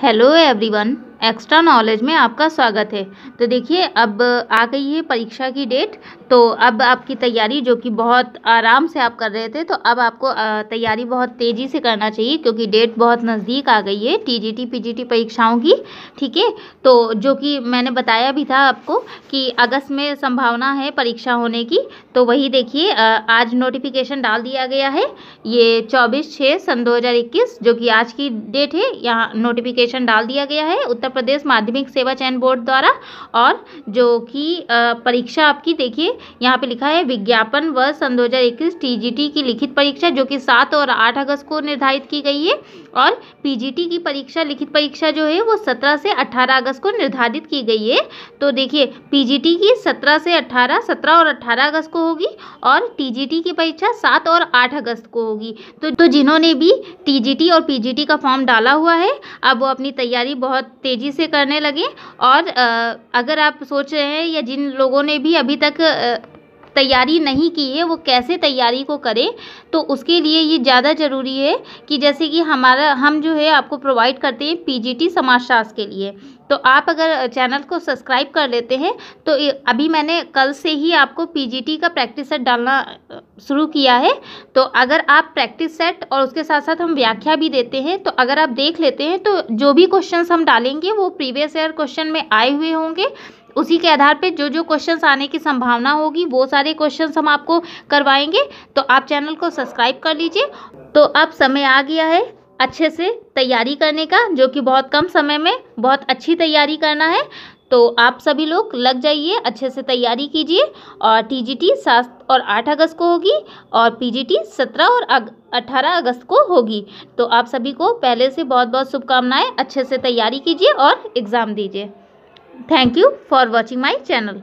hello everyone extra knowledge में आपका स्वागत है तो देखिए अब आ गई है परीक्षा की डेट तो अब आपकी तैयारी जो कि बहुत आराम से आप कर रहे थे तो अब आपको तैयारी बहुत तेज़ी से करना चाहिए क्योंकि डेट बहुत नज़दीक आ गई है टीजीटी पीजीटी परीक्षाओं की ठीक है तो जो कि मैंने बताया भी था आपको कि अगस्त में संभावना है परीक्षा होने की तो वही देखिए आज नोटिफिकेशन डाल दिया गया है ये चौबीस छः सन दो जो कि आज की डेट है यहाँ नोटिफिकेशन डाल दिया गया है उत्तर प्रदेश माध्यमिक सेवा चयन बोर्ड द्वारा और जो कि परीक्षा आपकी देखिए यहाँ पे लिखा है विज्ञापन वर्ष सन जी टीजीटी की लिखित परीक्षा जो कि सात और आठ अगस्त को निर्धारित की गई है और पीजीटी की परीक्षा लिखित परीक्षा जो है वो सत्रह से अठारह अगस्त को निर्धारित की गई है तो देखिए पीजीटी की सत्रह से अठारह सत्रह और अठारह अगस्त को होगी और टी की परीक्षा सात और आठ अगस्त को होगी तो, तो जिन्होंने भी टी और पीजीटी का फॉर्म डाला हुआ है अब वो अपनी तैयारी बहुत तेज तेज़ी से करने लगे और अगर आप सोच रहे हैं या जिन लोगों ने भी अभी तक तैयारी नहीं की है वो कैसे तैयारी को करें तो उसके लिए ये ज़्यादा ज़रूरी है कि जैसे कि हमारा हम जो है आपको प्रोवाइड करते हैं पीजीटी समाजशास्त्र के लिए तो आप अगर चैनल को सब्सक्राइब कर लेते हैं तो अभी मैंने कल से ही आपको पीजीटी का प्रैक्टिस सेट डालना शुरू किया है तो अगर आप प्रैक्टिस सेट और उसके साथ साथ हम व्याख्या भी देते हैं तो अगर आप देख लेते हैं तो जो भी क्वेश्चन हम डालेंगे वो प्रीवियस ईयर क्वेश्चन में आए हुए होंगे उसी के आधार पे जो जो क्वेश्चंस आने की संभावना होगी वो सारे क्वेश्चंस हम आपको करवाएंगे तो आप चैनल को सब्सक्राइब कर लीजिए तो अब समय आ गया है अच्छे से तैयारी करने का जो कि बहुत कम समय में बहुत अच्छी तैयारी करना है तो आप सभी लोग लग जाइए अच्छे से तैयारी कीजिए और टीजीटी सात और आठ अगस्त को होगी और पीजीटी सत्रह और अठारह अगस्त को होगी तो आप सभी को पहले से बहुत बहुत शुभकामनाएं अच्छे से तैयारी कीजिए और एग्ज़ाम दीजिए thank you for watching my channel